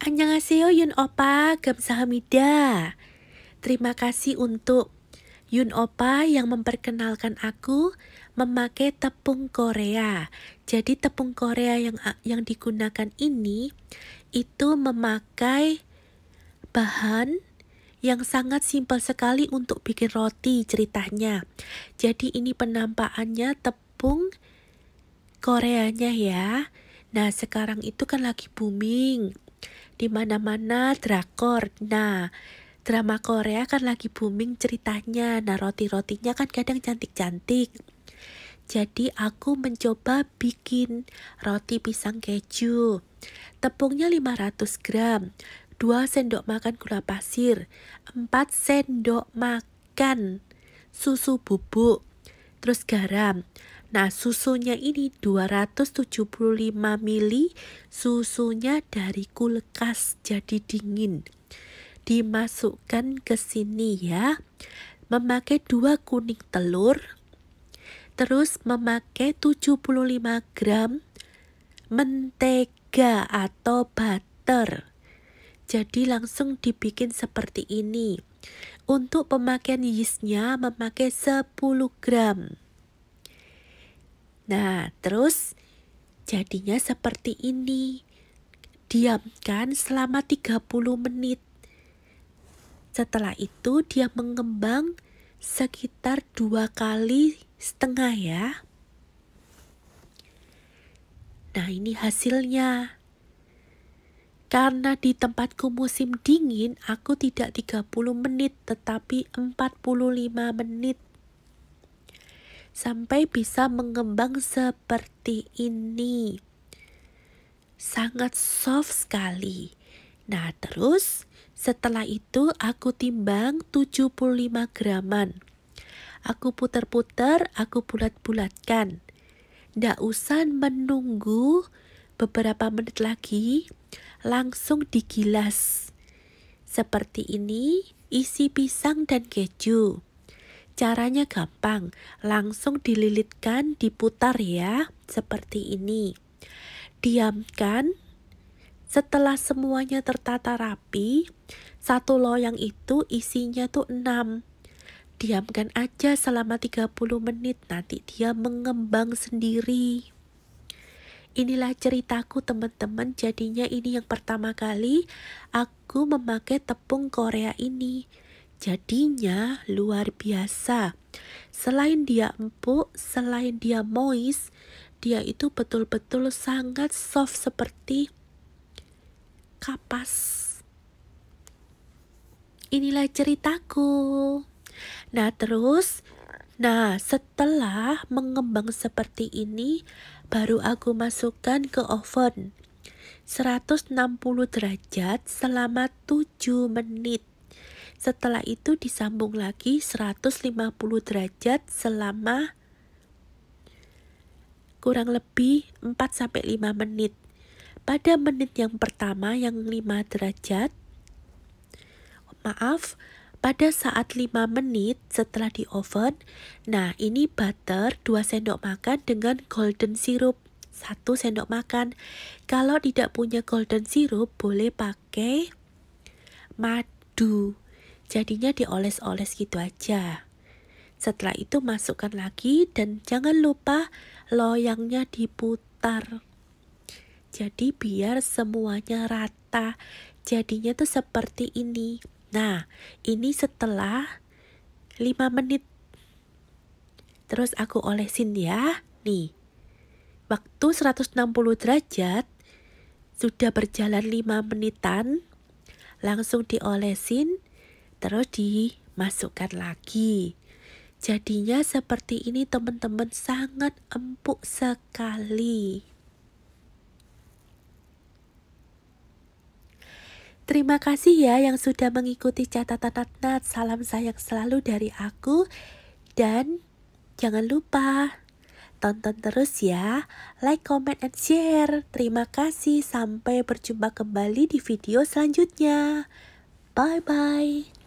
Annyeonghaseyo Yun Opa, sahamida Terima kasih untuk Yun Opa yang memperkenalkan aku memakai tepung Korea. Jadi tepung Korea yang yang digunakan ini itu memakai bahan yang sangat simpel sekali untuk bikin roti ceritanya. Jadi ini penampakannya tepung Koreanya ya. Nah, sekarang itu kan lagi booming di mana-mana drakor. Nah, drama Korea kan lagi booming ceritanya. Nah, roti-rotinya kan kadang cantik-cantik. Jadi aku mencoba bikin roti pisang keju. Tepungnya 500 gram, 2 sendok makan gula pasir, 4 sendok makan susu bubuk, terus garam, Nah, susunya ini 275 ml, susunya dari kulkas jadi dingin. Dimasukkan ke sini ya. Memakai dua kuning telur. Terus memakai 75 gram mentega atau butter. Jadi langsung dibikin seperti ini. Untuk pemakaian yeastnya memakai 10 gram. Nah, terus jadinya seperti ini. Diamkan selama 30 menit. Setelah itu dia mengembang sekitar dua kali setengah ya. Nah ini hasilnya. Karena di tempatku musim dingin, aku tidak 30 menit tetapi 45 menit sampai bisa mengembang seperti ini. Sangat soft sekali. Nah, terus setelah itu aku timbang 75 graman. Aku putar-putar aku bulat-bulatkan. tidak usah menunggu beberapa menit lagi, langsung digilas. Seperti ini isi pisang dan keju. Caranya gampang, langsung dililitkan, diputar ya, seperti ini. Diamkan setelah semuanya tertata rapi, satu loyang itu isinya tuh 6. Diamkan aja selama 30 menit, nanti dia mengembang sendiri. Inilah ceritaku teman-teman, jadinya ini yang pertama kali aku memakai tepung Korea ini. Jadinya luar biasa. Selain dia empuk, selain dia moist, dia itu betul-betul sangat soft seperti kapas. Inilah ceritaku. Nah, terus Nah, setelah mengembang seperti ini, baru aku masukkan ke oven 160 derajat selama 7 menit. Setelah itu disambung lagi 150 derajat selama kurang lebih 4 sampai 5 menit. Pada menit yang pertama yang 5 derajat maaf, pada saat 5 menit setelah di oven, nah ini butter 2 sendok makan dengan golden syrup 1 sendok makan. Kalau tidak punya golden syrup, boleh pakai madu jadinya dioles-oles gitu aja. Setelah itu masukkan lagi dan jangan lupa loyangnya diputar. Jadi biar semuanya rata. Jadinya tuh seperti ini. Nah, ini setelah 5 menit. Terus aku olesin ya. Nih. Waktu 160 derajat sudah berjalan 5 menitan. Langsung diolesin terus dimasukkan lagi. Jadinya seperti ini teman-teman sangat empuk sekali. Terima kasih ya yang sudah mengikuti catatan Nat. Salam sayang selalu dari aku. Dan jangan lupa tonton terus ya. Like, comment, and share. Terima kasih. Sampai berjumpa kembali di video selanjutnya. Bye-bye.